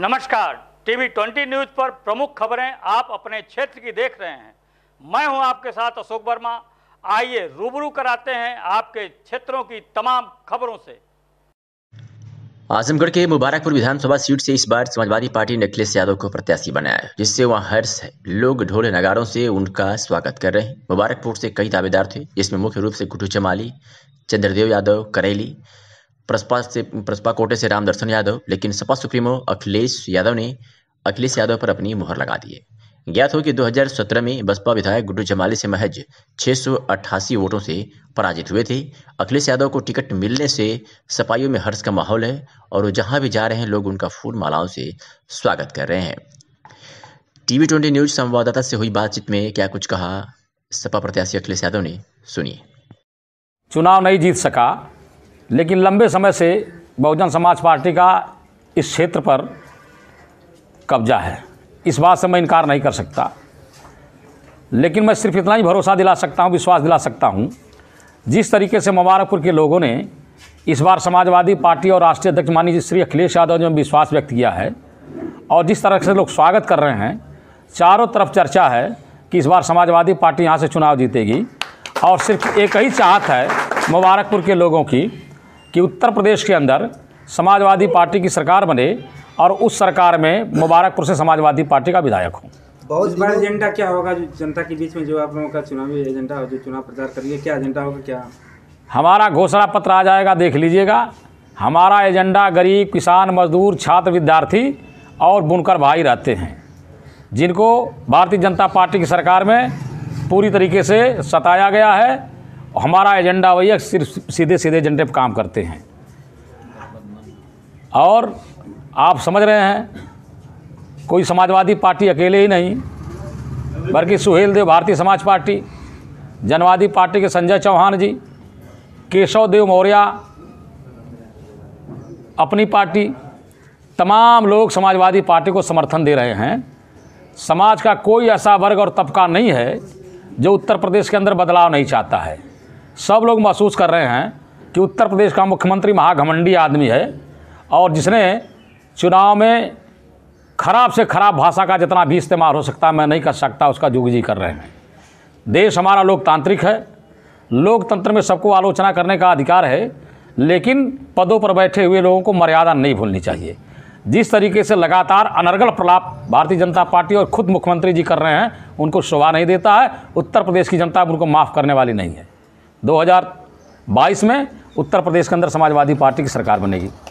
नमस्कार TV 20 news पर प्रमुख खबरें आप अपने क्षेत्र की देख रहे हैं मैं हूं आपके साथ अशोक वर्मा आइए रूबरू कराते हैं आपके क्षेत्रों की तमाम खबरों से आजमगढ़ के मुबारकपुर विधानसभा सीट से इस बार समाजवादी पार्टी ने अखिलेश यादव को प्रत्याशी बनाया है जिससे वहां हर्ष है लोग ढोले नगारों से उनका स्वागत कर रहे हैं मुबारकपुर से कई दावेदार थे जिसमें मुख्य रूप से गुटू चमाली चंद्रदेव यादव करेली प्रसपा से प्रसपा कोटे से रामदर्शन यादव लेकिन सपा सुप्रीमो अखिलेश यादव ने अखिलेश यादव पर अपनी मुहर लगा दी है ज्ञात हो कि 2017 में बसपा विधायक गुड्डू जमाली से महज छह वोटों से पराजित हुए थे अखिलेश यादव को टिकट मिलने से सपाइयों में हर्ष का माहौल है और वो जहां भी जा रहे हैं लोग उनका फूल मालाओं से स्वागत कर रहे हैं टीवी ट्वेंटी न्यूज संवाददाता से हुई बातचीत में क्या कुछ कहा सपा प्रत्याशी अखिलेश यादव ने सुनिए चुनाव नहीं जीत सका लेकिन लंबे समय से बहुजन समाज पार्टी का इस क्षेत्र पर कब्जा है इस बात से मैं इनकार नहीं कर सकता लेकिन मैं सिर्फ इतना ही भरोसा दिला सकता हूँ विश्वास दिला सकता हूँ जिस तरीके से मुबारकपुर के लोगों ने इस बार समाजवादी पार्टी और राष्ट्रीय अध्यक्ष माननीय श्री अखिलेश यादव ने विश्वास व्यक्त किया है और जिस तरह से लोग स्वागत कर रहे हैं चारों तरफ चर्चा है कि इस बार समाजवादी पार्टी यहाँ से चुनाव जीतेगी और सिर्फ एक ही चाहत है मुबारकपुर के लोगों की कि उत्तर प्रदेश के अंदर समाजवादी पार्टी की सरकार बने और उस सरकार में मुबारकपुर से समाजवादी पार्टी का विधायक हूँ बहुत बड़ा एजेंडा क्या होगा जो जनता के बीच में जो आप लोगों का चुनावी एजेंडा जो चुनाव प्रचार करिए क्या एजेंडा होगा क्या हमारा घोषणा पत्र आ जाएगा देख लीजिएगा हमारा एजेंडा गरीब किसान मजदूर छात्र विद्यार्थी और बुनकर भाई रहते हैं जिनको भारतीय जनता पार्टी की सरकार में पूरी तरीके से सताया गया है हमारा एजेंडा वही है सिर्फ सीधे सीधे एजेंडे पर काम करते हैं और आप समझ रहे हैं कोई समाजवादी पार्टी अकेले ही नहीं बल्कि सुहेल देव भारतीय समाज पार्टी जनवादी पार्टी के संजय चौहान जी केशव देव मौर्य अपनी पार्टी तमाम लोग समाजवादी पार्टी को समर्थन दे रहे हैं समाज का कोई ऐसा वर्ग और तबका नहीं है जो उत्तर प्रदेश के अंदर बदलाव नहीं चाहता है सब लोग महसूस कर रहे हैं कि उत्तर प्रदेश का मुख्यमंत्री महाघमंडी आदमी है और जिसने चुनाव में खराब से खराब भाषा का जितना भी इस्तेमाल हो सकता मैं नहीं कर सकता उसका जुगजी कर रहे हैं देश हमारा लोकतांत्रिक है लोकतंत्र में सबको आलोचना करने का अधिकार है लेकिन पदों पर बैठे हुए लोगों को मर्यादा नहीं भूलनी चाहिए जिस तरीके से लगातार अनर्गल प्रलाप भारतीय जनता पार्टी और खुद मुख्यमंत्री जी कर रहे हैं उनको शोभा नहीं देता है उत्तर प्रदेश की जनता उनको माफ़ करने वाली नहीं है 2022 में उत्तर प्रदेश के अंदर समाजवादी पार्टी की सरकार बनेगी